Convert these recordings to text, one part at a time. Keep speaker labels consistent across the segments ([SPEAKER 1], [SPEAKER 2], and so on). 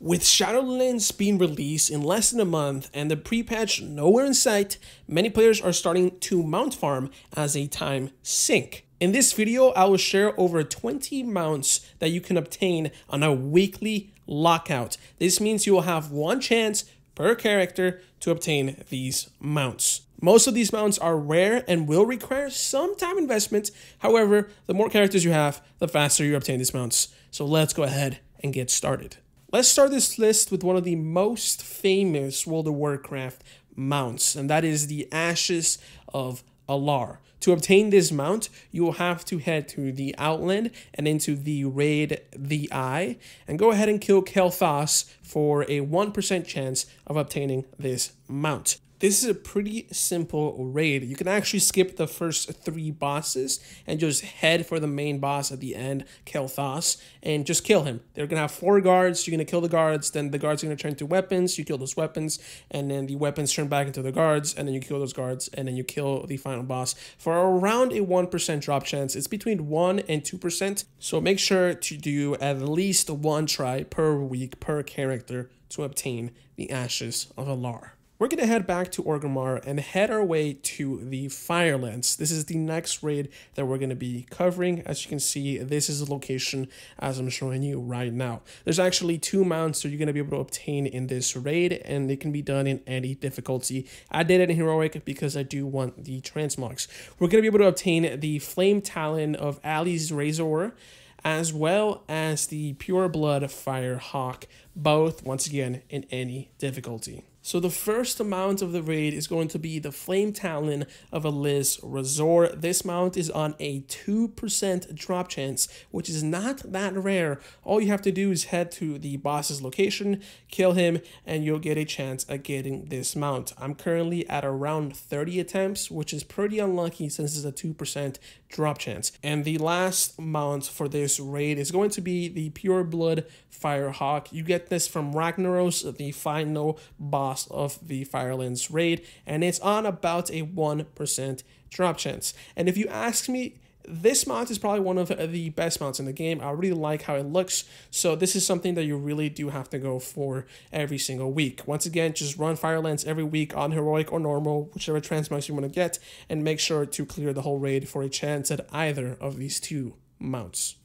[SPEAKER 1] With Shadowlands being released in less than a month and the pre-patch nowhere in sight, many players are starting to mount farm as a time sink. In this video, I will share over 20 mounts that you can obtain on a weekly lockout. This means you will have one chance per character to obtain these mounts. Most of these mounts are rare and will require some time investment. However, the more characters you have, the faster you obtain these mounts. So let's go ahead and get started. Let's start this list with one of the most famous World of Warcraft mounts, and that is the Ashes of Alar. To obtain this mount, you will have to head to the Outland and into the Raid the Eye, and go ahead and kill Kel'Thas for a 1% chance of obtaining this mount. This is a pretty simple raid. You can actually skip the first three bosses and just head for the main boss at the end, Kel'Thas, and just kill him. They're going to have four guards. You're going to kill the guards. Then the guards are going to turn into weapons. You kill those weapons. And then the weapons turn back into the guards. And then you kill those guards. And then you kill the final boss for around a 1% drop chance. It's between 1 and 2%. So make sure to do at least one try per week per character to obtain the Ashes of Alar. We're going to head back to Orgrimmar and head our way to the Firelands. This is the next raid that we're going to be covering. As you can see, this is the location as I'm showing you right now. There's actually two mounts that you're going to be able to obtain in this raid, and it can be done in any difficulty. I did it in Heroic because I do want the transmogs. We're going to be able to obtain the Flame Talon of Ali's Razor, as well as the Pure Blood Firehawk both once again in any difficulty. So the first mount of the raid is going to be the Flame Talon of Eliz Resort. This mount is on a 2% drop chance, which is not that rare. All you have to do is head to the boss's location, kill him, and you'll get a chance at getting this mount. I'm currently at around 30 attempts, which is pretty unlucky since it's a 2% drop chance. And the last mount for this raid is going to be the Pure Blood Firehawk. You get this from Ragnaros, the final boss of the Firelands raid, and it's on about a 1% drop chance. And if you ask me, this mount is probably one of the best mounts in the game. I really like how it looks. So this is something that you really do have to go for every single week. Once again, just run Firelands every week on Heroic or Normal, whichever transmux you want to get, and make sure to clear the whole raid for a chance at either of these two mounts.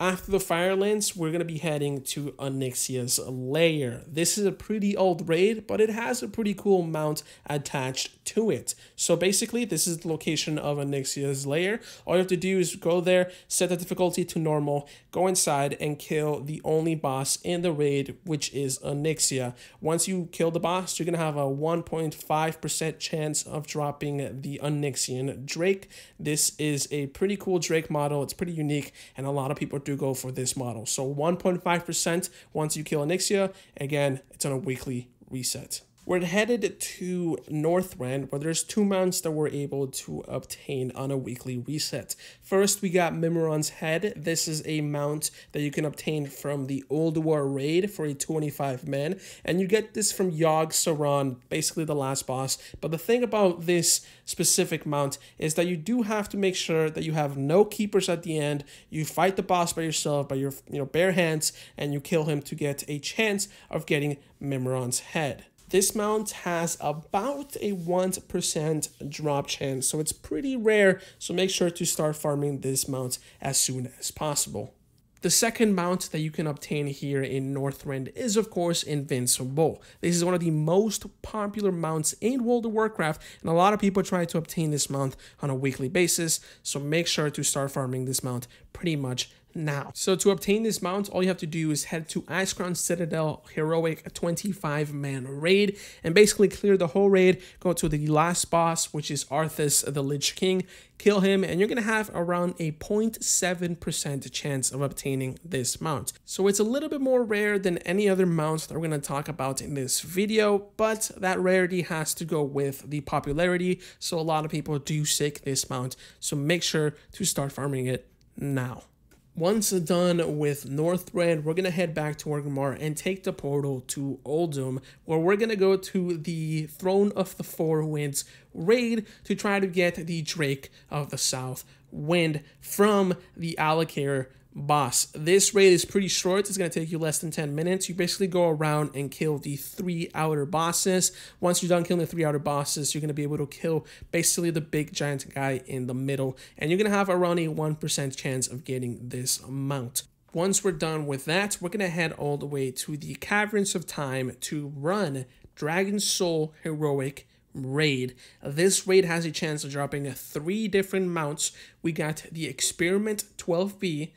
[SPEAKER 1] After the Firelands, we're going to be heading to Onyxia's Lair. This is a pretty old raid, but it has a pretty cool mount attached to it. So basically, this is the location of Onyxia's Lair. All you have to do is go there, set the difficulty to normal, go inside, and kill the only boss in the raid, which is Onyxia. Once you kill the boss, you're going to have a 1.5% chance of dropping the Onyxian Drake. This is a pretty cool Drake model. It's pretty unique, and a lot of people do go for this model. So 1.5% once you kill Anixia. Again, it's on a weekly reset. We're headed to Northrend, where there's two mounts that we're able to obtain on a weekly reset. First, we got Mimiron's Head. This is a mount that you can obtain from the Old War Raid for a 25 man, and you get this from Yogg Saron, basically the last boss. But the thing about this specific mount is that you do have to make sure that you have no keepers at the end. You fight the boss by yourself, by your you know bare hands, and you kill him to get a chance of getting Mimiron's Head. This mount has about a 1% drop chance, so it's pretty rare, so make sure to start farming this mount as soon as possible. The second mount that you can obtain here in Northrend is of course Invincible. This is one of the most popular mounts in World of Warcraft and a lot of people try to obtain this mount on a weekly basis so make sure to start farming this mount pretty much now. So to obtain this mount, all you have to do is head to Icecrown Crown Citadel Heroic 25 man raid and basically clear the whole raid, go to the last boss, which is Arthas the Lich King, kill him, and you're gonna have around a 0.7% chance of obtaining this mount. So it's a little bit more rare than any other mounts that we're gonna talk about in this video, but that rarity has to go with the popularity, so a lot of people do seek this mount, so make sure to start farming it now. Once done with Northrend, we're going to head back to Orgrimmar and take the portal to Oldum, where we're going to go to the Throne of the Four Winds raid to try to get the Drake of the South Wind from the Alakir boss. This raid is pretty short. It's going to take you less than 10 minutes. You basically go around and kill the three outer bosses. Once you're done killing the three outer bosses, you're going to be able to kill basically the big giant guy in the middle. And you're going to have around a 1% chance of getting this mount. Once we're done with that, we're going to head all the way to the Caverns of Time to run Dragon Soul Heroic raid. This raid has a chance of dropping three different mounts. We got the Experiment 12B,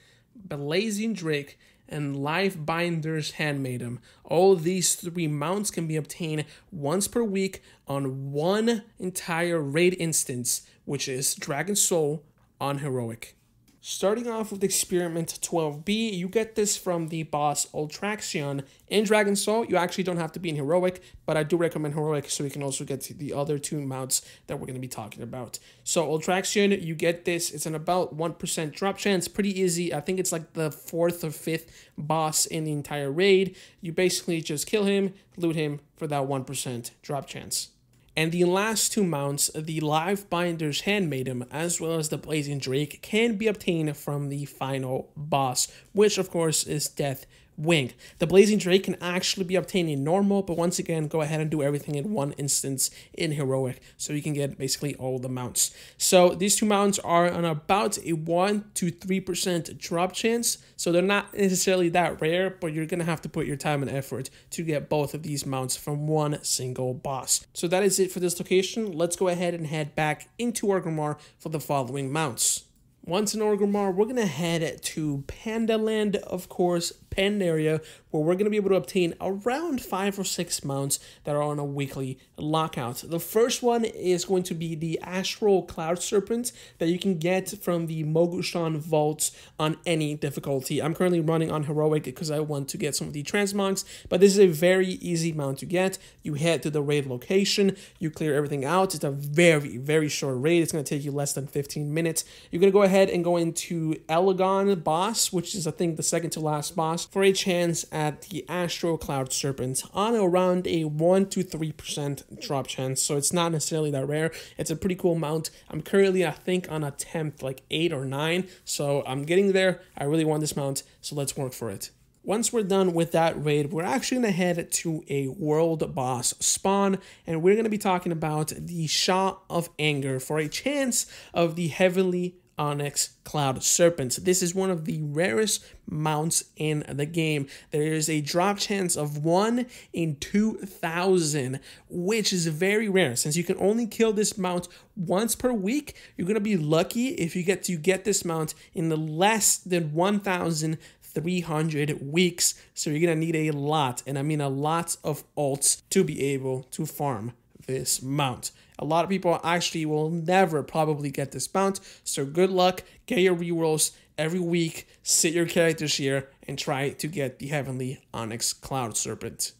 [SPEAKER 1] Blazing Drake, and Life Binder's Handmaiden. All these three mounts can be obtained once per week on one entire raid instance, which is Dragon Soul on Heroic. Starting off with experiment 12b, you get this from the boss Ultraxion. In Dragon Soul, you actually don't have to be in Heroic, but I do recommend Heroic so you can also get the other two mounts that we're going to be talking about. So Ultraxion, you get this. It's an about 1% drop chance. Pretty easy. I think it's like the fourth or fifth boss in the entire raid. You basically just kill him, loot him for that 1% drop chance and the last two mounts, the Live Binder's Handmaiden, as well as the Blazing Drake, can be obtained from the final boss, which of course is Death wing. The Blazing Drake can actually be obtained in normal, but once again, go ahead and do everything in one instance in heroic, so you can get basically all the mounts. So these two mounts are on about a 1 to 3% drop chance, so they're not necessarily that rare, but you're going to have to put your time and effort to get both of these mounts from one single boss. So that is it for this location. Let's go ahead and head back into Orgrimmar for the following mounts. Once in Orgrimmar, we're going to head to Pandaland, of course, pen area where we're going to be able to obtain around five or six mounts that are on a weekly lockout. The first one is going to be the Astral Cloud Serpent that you can get from the Mogushan Vaults on any difficulty. I'm currently running on Heroic because I want to get some of the Transmogs, but this is a very easy mount to get. You head to the raid location, you clear everything out. It's a very, very short raid. It's going to take you less than 15 minutes. You're going to go ahead and go into Elegon boss, which is I think the second to last boss for a chance at the Astro Cloud Serpent on around a 1 to 3% drop chance. So it's not necessarily that rare. It's a pretty cool mount. I'm currently, I think, on a 10th, like 8 or 9. So I'm getting there. I really want this mount. So let's work for it. Once we're done with that raid, we're actually going to head to a world boss spawn, and we're going to be talking about the Shah of Anger for a chance of the Heavenly Onyx Cloud Serpents. This is one of the rarest mounts in the game. There is a drop chance of 1 in 2,000, which is very rare. Since you can only kill this mount once per week, you're going to be lucky if you get to get this mount in the less than one thousand three hundred weeks. So you're going to need a lot, and I mean a lot of alts to be able to farm this mount. A lot of people actually will never probably get this mount, so good luck. Get your rerolls every week, sit your characters here, and try to get the Heavenly Onyx Cloud Serpent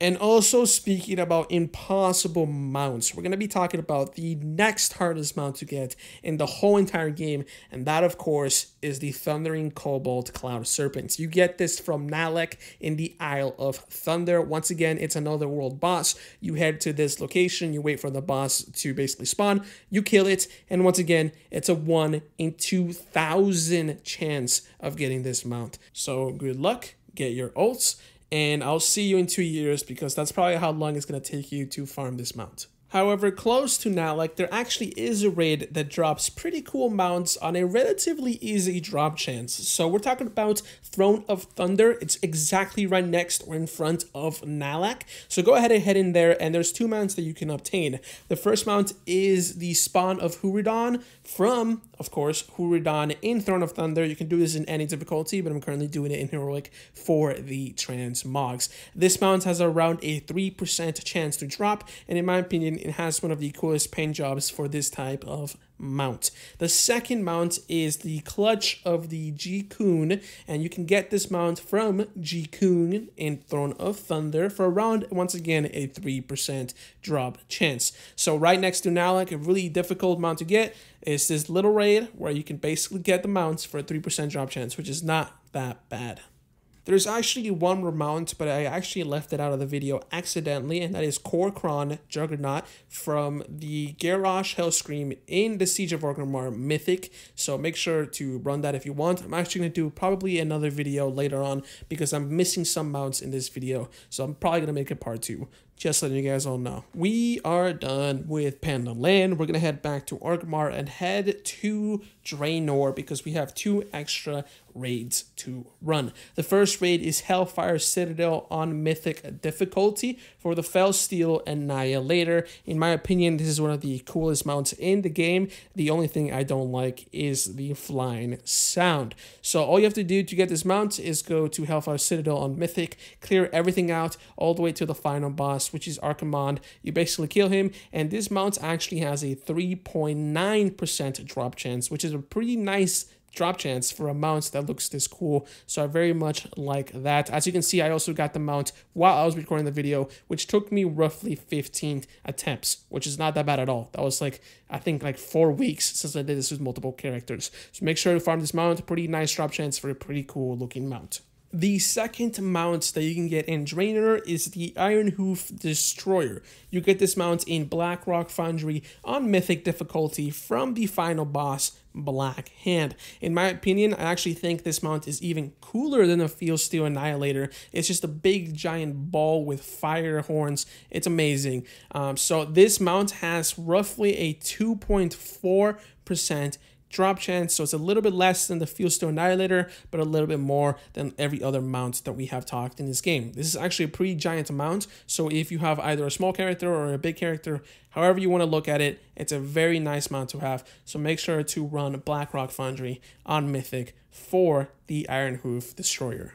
[SPEAKER 1] and also speaking about impossible mounts. We're going to be talking about the next hardest mount to get in the whole entire game, and that, of course, is the Thundering Cobalt Cloud Serpents. You get this from Nalek in the Isle of Thunder. Once again, it's another world boss. You head to this location, you wait for the boss to basically spawn, you kill it, and once again, it's a 1 in 2,000 chance of getting this mount. So good luck, get your ults, and I'll see you in two years because that's probably how long it's going to take you to farm this mount. However, close to Nalak, there actually is a raid that drops pretty cool mounts on a relatively easy drop chance. So we're talking about Throne of Thunder. It's exactly right next or in front of Nalak. So go ahead and head in there and there's two mounts that you can obtain. The first mount is the spawn of Huridon from, of course, Huridon in Throne of Thunder. You can do this in any difficulty, but I'm currently doing it in Heroic for the Transmogs. This mount has around a 3% chance to drop and in my opinion, it has one of the coolest paint jobs for this type of mount. The second mount is the clutch of the G-Coon, and you can get this mount from G-Coon in Throne of Thunder for around, once again, a 3% drop chance. So right next to Nalak, a really difficult mount to get is this Little Raid, where you can basically get the mounts for a 3% drop chance, which is not that bad. There's actually one remount, but I actually left it out of the video accidentally, and that is Korkron Juggernaut from the Garrosh Hellscream in the Siege of Orgrimmar Mythic. So make sure to run that if you want. I'm actually going to do probably another video later on because I'm missing some mounts in this video. So I'm probably going to make a part two. Just letting you guys all know. We are done with Panda Land. We're going to head back to Orgmar and head to Draenor because we have two extra raids to run. The first raid is Hellfire Citadel on Mythic difficulty for the Fellsteel Annihilator. In my opinion, this is one of the coolest mounts in the game. The only thing I don't like is the flying sound. So all you have to do to get this mount is go to Hellfire Citadel on Mythic, clear everything out all the way to the final boss which is our command. You basically kill him, and this mount actually has a 3.9% drop chance, which is a pretty nice drop chance for a mount that looks this cool. So I very much like that. As you can see, I also got the mount while I was recording the video, which took me roughly 15 attempts, which is not that bad at all. That was like, I think like four weeks since I did this with multiple characters. So make sure to farm this mount. Pretty nice drop chance for a pretty cool looking mount. The second mount that you can get in Draenor is the Iron Hoof Destroyer. You get this mount in Blackrock Foundry on Mythic difficulty from the final boss, Black Hand. In my opinion, I actually think this mount is even cooler than the Field Steel Annihilator. It's just a big giant ball with fire horns. It's amazing. Um, so this mount has roughly a 2.4% drop chance. So it's a little bit less than the stone Annihilator, but a little bit more than every other mount that we have talked in this game. This is actually a pretty giant amount. So if you have either a small character or a big character, however you want to look at it, it's a very nice mount to have. So make sure to run Blackrock Foundry on Mythic for the Iron Hoof Destroyer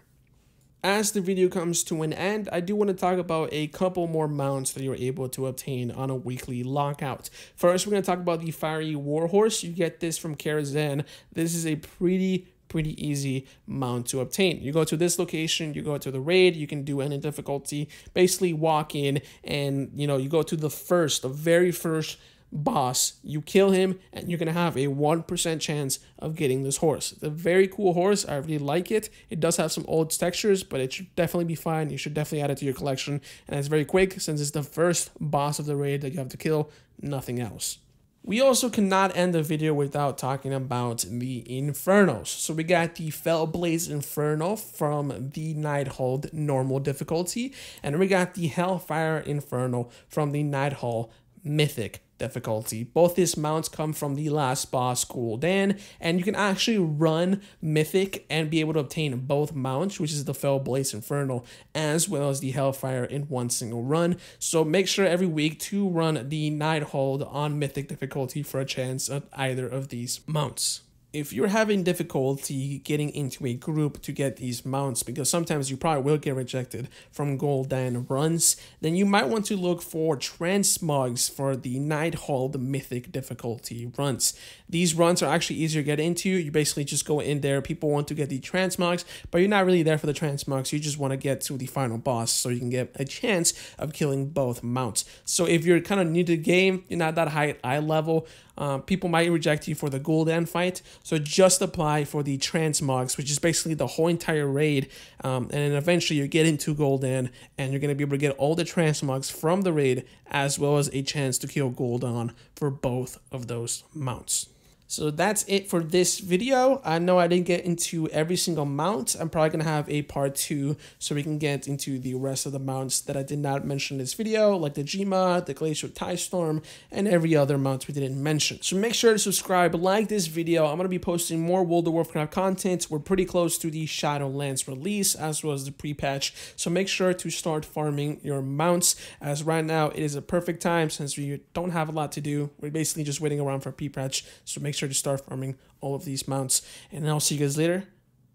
[SPEAKER 1] as the video comes to an end, I do want to talk about a couple more mounts that you're able to obtain on a weekly lockout. First, we're going to talk about the Fiery Warhorse. You get this from Karazhan. This is a pretty pretty easy mount to obtain. You go to this location, you go to the raid, you can do any difficulty, basically walk in and, you know, you go to the first, the very first boss. You kill him, and you're gonna have a 1% chance of getting this horse. It's a very cool horse. I really like it. It does have some old textures, but it should definitely be fine. You should definitely add it to your collection. And it's very quick since it's the first boss of the raid that you have to kill, nothing else. We also cannot end the video without talking about the Infernos. So we got the Fellblaze Inferno from the Nighthold normal difficulty, and we got the Hellfire Inferno from the Nighthold mythic difficulty. Both these mounts come from the last boss cooldown, and you can actually run Mythic and be able to obtain both mounts, which is the Fell Blaze Infernal, as well as the Hellfire in one single run. So make sure every week to run the Nighthold on Mythic difficulty for a chance at either of these mounts if you're having difficulty getting into a group to get these mounts, because sometimes you probably will get rejected from Golden runs, then you might want to look for Transmugs for the Night hauled the Mythic difficulty runs. These runs are actually easier to get into. You basically just go in there. People want to get the Transmugs, but you're not really there for the Transmugs. You just want to get to the final boss so you can get a chance of killing both mounts. So if you're kind of new to the game, you're not that high at eye level, uh, people might reject you for the Golden fight. So just apply for the transmogs, which is basically the whole entire raid. Um, and then eventually you get into Goldan and you're going to be able to get all the transmogs from the raid as well as a chance to kill Goldan for both of those mounts. So that's it for this video. I know I didn't get into every single mount. I'm probably going to have a part two so we can get into the rest of the mounts that I did not mention in this video, like the Jima, the Glacier Tie Storm, and every other mount we didn't mention. So make sure to subscribe, like this video. I'm going to be posting more World of Warcraft content. We're pretty close to the Shadowlands release as well as the pre-patch. So make sure to start farming your mounts as right now it is a perfect time since we don't have a lot to do. We're basically just waiting around for pre-patch. So make make sure to start farming all of these mounts. And I'll see you guys later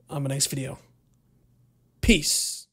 [SPEAKER 1] on my next video. Peace.